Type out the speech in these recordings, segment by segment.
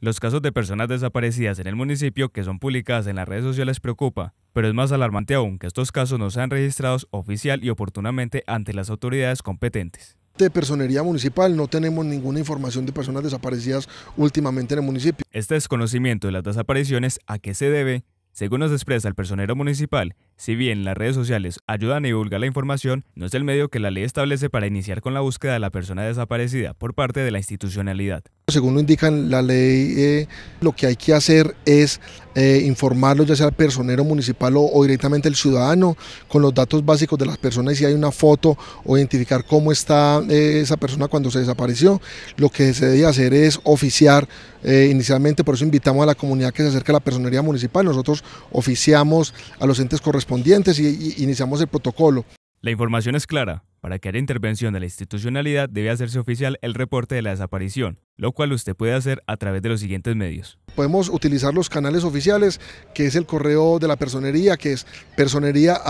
Los casos de personas desaparecidas en el municipio que son publicadas en las redes sociales preocupa, pero es más alarmante aún que estos casos no sean registrados oficial y oportunamente ante las autoridades competentes. De personería municipal no tenemos ninguna información de personas desaparecidas últimamente en el municipio. Este desconocimiento de las desapariciones a qué se debe, según nos expresa el personero municipal, si bien las redes sociales ayudan a divulgar la información, no es el medio que la ley establece para iniciar con la búsqueda de la persona desaparecida por parte de la institucionalidad. Según lo indican la ley, eh, lo que hay que hacer es eh, informarlo ya sea al personero municipal o, directamente el ciudadano con los datos básicos de las personas y si hay una foto o identificar cómo está eh, esa persona cuando se desapareció. Lo que se debe hacer es oficiar inicialmente, por eso invitamos a la comunidad que se acerque a la personería municipal. Nosotros oficiamos a los entes correspondientes e y iniciamos el protocolo. La información es clara. Para que haya intervención de la institucionalidad debe hacerse oficial el reporte de la desaparición, lo cual usted puede hacer a través de los siguientes medios. Podemos utilizar los canales oficiales, que es el correo de la personería, que es personería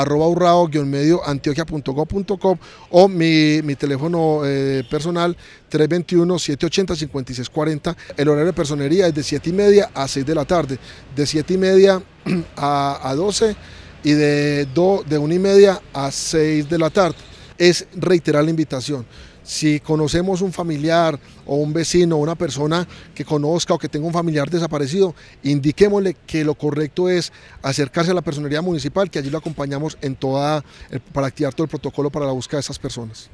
medio o mi, mi teléfono eh, personal 321-780-5640. El horario de personería es de 7 y media a 6 de la tarde, de 7 y media a, 12 y de, dos de 1 y media a 6 de la tarde es reiterar la invitación. Si conocemos un familiar o un vecino o una persona que conozca o que tenga un familiar desaparecido, indiquémosle que lo correcto es acercarse a la personería municipal, que allí lo acompañamos en toda, eh, para activar todo el protocolo para la búsqueda de esas personas.